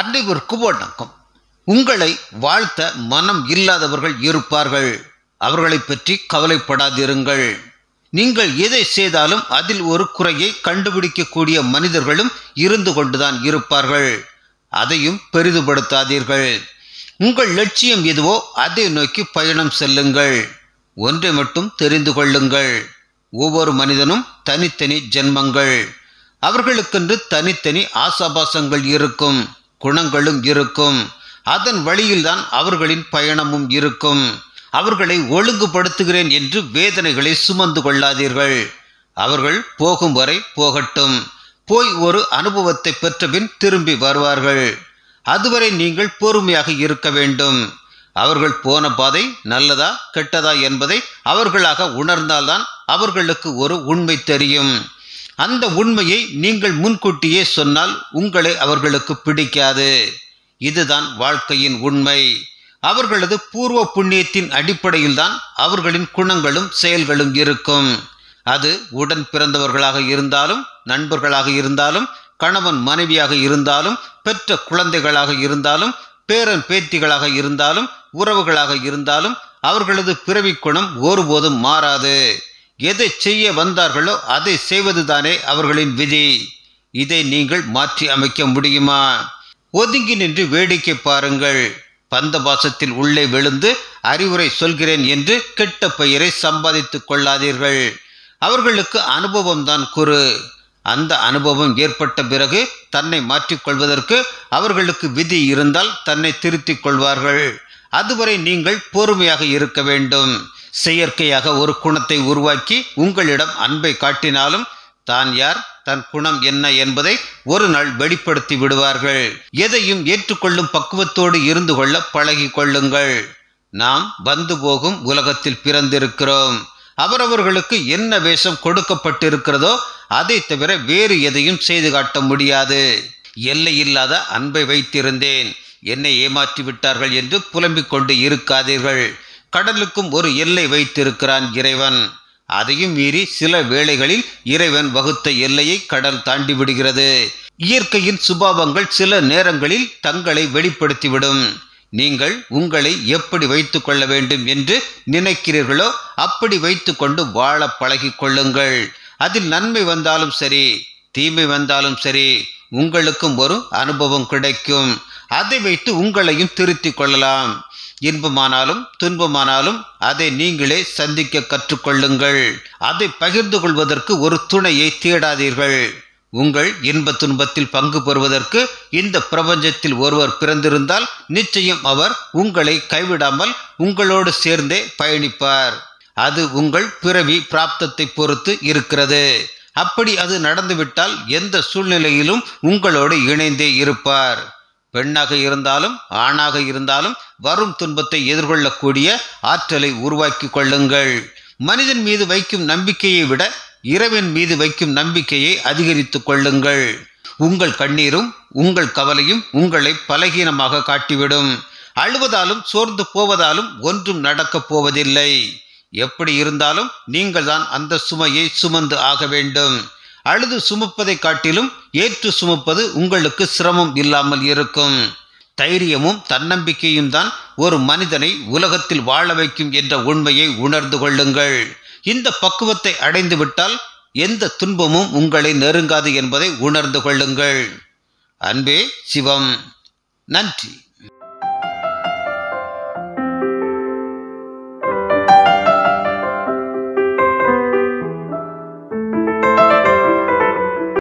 அன்றைவிற்கும் வணக்கம் உங்களை வாழ்த்த மனம் இல்லாதவர்கள் இருப்பார்கள் அவர்களை பற்றி கவலைப்படாதிருங்கள் நீங்கள் எதை செய்தாலும் அதில் ஒரு குறையை கண்டுபிடிக்கக்கூடிய மனிதர்களும் இருந்து கொண்டுதான் இருப்பார்கள் அதையும் பெரிதுபடுத்தாதீர்கள் உங்கள் லட்சியம் எதுவோ அதை நோக்கி பயணம் செல்லுங்கள் ஒன்றை மட்டும் தெரிந்து கொள்ளுங்கள் ஒவ்வொரு மனிதனும் தனித்தனி ஜென்மங்கள் அவர்களுக்கென்று தனித்தனி ஆசாபாசங்கள் இருக்கும் குணங்களும் இருக்கும் அதன் வழியில்தான் அவர்களின் பயணமும் இருக்கும் அவர்களை ஒழுங்குபடுத்துகிறேன் என்று வேதனைகளை சுமந்து கொள்ளாதீர்கள் அவர்கள் போகும் வரை போகட்டும் போய் ஒரு அனுபவத்தை பெற்றபின் திரும்பி வருவார்கள் அதுவரை நீங்கள் பொறுமையாக இருக்க வேண்டும் அவர்கள் போன பாதை நல்லதா கெட்டதா என்பதை அவர்களாக உணர்ந்தால்தான் அவர்களுக்கு ஒரு உண்மை தெரியும் அந்த உண்மையை நீங்கள் முன்கூட்டியே சொன்னால் உங்களை அவர்களுக்கு பிடிக்காது இதுதான் வாழ்க்கையின் உண்மை அவர்களது பூர்வ புண்ணியத்தின் அடிப்படையில்தான் அவர்களின் குணங்களும் செயல்களும் இருக்கும் அது உடன் பிறந்தவர்களாக இருந்தாலும் நண்பர்களாக இருந்தாலும் கணவன் மனைவியாக இருந்தாலும் பெற்ற குழந்தைகளாக இருந்தாலும் பேரன் பேத்திகளாக இருந்தாலும் உறவுகளாக இருந்தாலும் அவர்களது பிறவி குணம் ஒருபோதும் மாறாது எதை செய்ய வந்தார்களோ அதை செய்வதுதானே அவர்களின் விதி இதை நீங்கள் மாற்றி அமைக்க முடியுமா ஒதுங்கி நின்று வேடிக்கை பாருங்கள் பந்தபாசத்தில் உள்ளே விழுந்து அறிவுரை சொல்கிறேன் என்று கெட்ட பெயரை சம்பாதித்துக் கொள்ளாதீர்கள் அவர்களுக்கு அனுபவம்தான் குறு அந்த அனுபவம் ஏற்பட்ட பிறகு தன்னை மாற்றிக்கொள்வதற்கு அவர்களுக்கு விதி இருந்தால் தன்னை திருத்திக் கொள்வார்கள் அதுவரை நீங்கள் பொறுமையாக இருக்க வேண்டும் செயற்கையாக ஒரு குணத்தை உருவாக்கி உங்களிடம் அன்பை காட்டினாலும் தான் யார் தன் குணம் என்ன என்பதை ஒரு நாள் வெளிப்படுத்தி விடுவார்கள் எதையும் ஏற்றுக்கொள்ளும் பக்குவத்தோடு இருந்து கொள்ள பழகி கொள்ளுங்கள் நாம் வந்து போகும் உலகத்தில் பிறந்திருக்கிறோம் அவரவர்களுக்கு என்ன வேஷம் கொடுக்கப்பட்டிருக்கிறதோ அதை தவிர வேறு எதையும் செய்து காட்ட முடியாது எல்லையில்லாத அன்பை வைத்திருந்தேன் என்னை ஏமாற்றி விட்டார்கள் என்று புலம்பிக் கொண்டு இருக்காதீர்கள் கடலுக்கும் ஒரு எல்லை வைத்திருக்கிறான் இறைவன் அதையும் மீறி சில வேளைகளில் இறைவன் வகுத்த எல்லையை கடல் தாண்டி விடுகிறது இயற்கையின் சுபாவங்கள் சில நேரங்களில் தங்களை வெளிப்படுத்திவிடும் நீங்கள் உங்களை எப்படி வைத்து கொள்ள வேண்டும் என்று நினைக்கிறீர்களோ அப்படி வைத்து கொண்டு வாழ பழகி கொள்ளுங்கள் அதில் நன்மை வந்தாலும் சரி தீமை வந்தாலும் சரி உங்களுக்கும் ஒரு அனுபவம் கிடைக்கும் அதை வைத்து உங்களையும் திருத்திக் கொள்ளலாம் இன்பமானாலும் துன்பமானாலும் அதை நீங்களே சந்திக்க கற்றுக்கொள்ளுங்கள் அதை பகிர்ந்து கொள்வதற்கு ஒரு துணையை தேடாதீர்கள் உங்கள் இன்ப துன்பத்தில் பங்கு பெறுவதற்கு இந்த பிரபஞ்சத்தில் ஒருவர் பிறந்திருந்தால் நிச்சயம் அவர் உங்களை கைவிடாமல் உங்களோடு சேர்ந்தே பயணிப்பார் அது உங்கள் பிறவி பிராப்தத்தை பொறுத்து இருக்கிறது அப்படி அது நடந்துவிட்டால் எந்த சூழ்நிலையிலும் உங்களோடு இணைந்தே இருப்பார் பெண்ணாக இருந்தாலும் ஆணாக இருந்தாலும் வரும் துன்பத்தை எதிர்கொள்ளக்கூடிய ஆற்றலை உருவாக்கி கொள்ளுங்கள் மனிதன் மீது வைக்கும் நம்பிக்கையை விட இரவின் மீது வைக்கும் நம்பிக்கையை அதிகரித்துக் கொள்ளுங்கள் உங்கள் கண்ணீரும் உங்கள் கவலையும் உங்களை பலகீனமாக காட்டிவிடும் அழுவதாலும் சோர்ந்து போவதாலும் ஒன்றும் நடக்கப் போவதில்லை எப்படி இருந்தாலும் நீங்கள் தான் அந்த சுமையை சுமந்து ஆக வேண்டும் அழுது சுமப்பதை காட்டிலும் ஏற்று சுமப்பது உங்களுக்கு சிரமம் இல்லாமல் இருக்கும் தைரியமும் தன்னம்பிக்கையும் தான் ஒரு மனிதனை உலகத்தில் வாழ வைக்கும் என்ற உண்மையை உணர்ந்து கொள்ளுங்கள் இந்த பக்குவத்தை அடைந்துவிட்டால் எந்த துன்பமும் உங்களை நெருங்காது என்பதை உணர்ந்து கொள்ளுங்கள் அன்பே சிவம் நன்றி